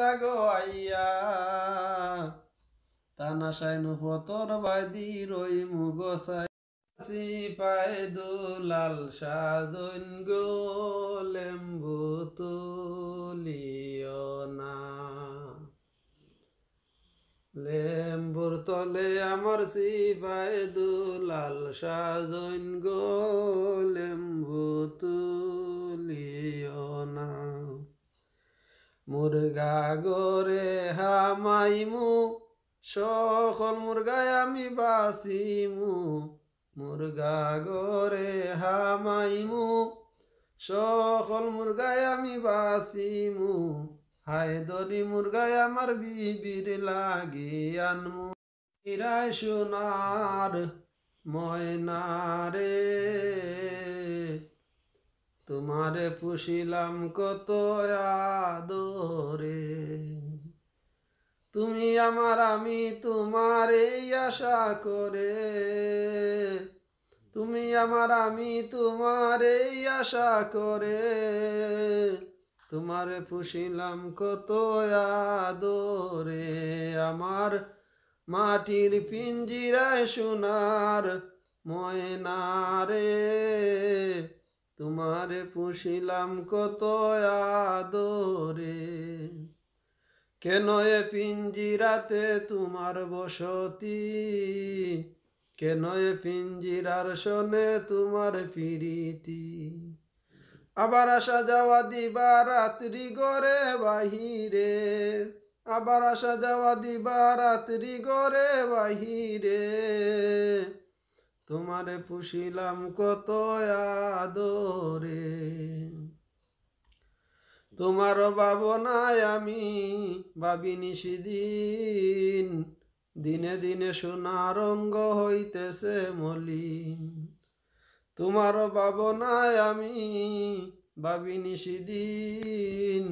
তা গো আইয়া তানাশাই নুপতর বাদি রই মুগসাই পায় দুলাল সাজন গো লেম্বু তুলিও না লেম্বুর তলে আমার সিপাই দুলাল সাজন গো লেম্বু তুলিও মুরগা গরে হামাইমু সকল মুরগায় আমি বাসিমু মুরগা গরে হামাইমু সকল মুরগায় আমি বাসিমু হায় দরি মুরগায় আমার বিবির লাগি আনমু ইরাই সোনার ময়নারে তোমারে পুষিলাম কত আদরে তুমি আমার আমি তোমার এই আশা করে তুমি আমার আমি তোমার এই আশা করে তোমারে পুষিলাম কত আদরে আমার মাটির পিঞ্জিরায় সোনার ময়নারে তোমারে পুষিলাম কত আদরে কেন এ পিঞ্জিরাতে তোমার বসতি কেন এ পিঞ্জিরার শোনে তোমার প্রীতি আবার আসা যাওয়া দিবা রাত্রি গড়ে বাহিরে আবার আসা যাওয়া দিবা রাত্রি গড়ে বাহিরে তোমারে পুষিলাম কত আদরে তোমার বাবনায় আমি বাবি সেদিন দিনে দিনে সোনার অঙ্গ হইতেছে মলিন তোমার বাবনায় আমি বাবি সেদিন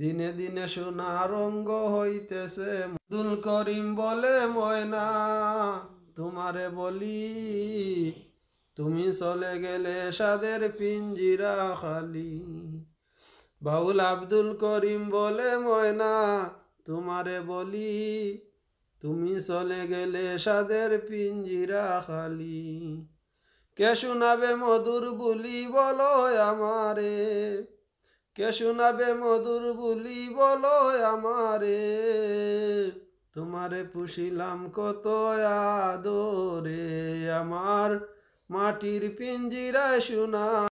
দিনে দিনে সোনার অঙ্গ হইতেছে দুল করিম বলে ময়না তোমারে বলি তুমি চলে গেলে সাদের পিঞ্জিরা খালি বাউল আব্দুল করিম বলে ময়না তোমারে বলি তুমি চলে গেলে সাদের পিঞ্জিরা খালি কে শুনাবে মধুর বলি বলো আমারে কে শুনাবে মধুর বলি বলো আমারে তোমারে পুষিলাম কত আদরে আমার মাটির পিঞ্জিরা শোনা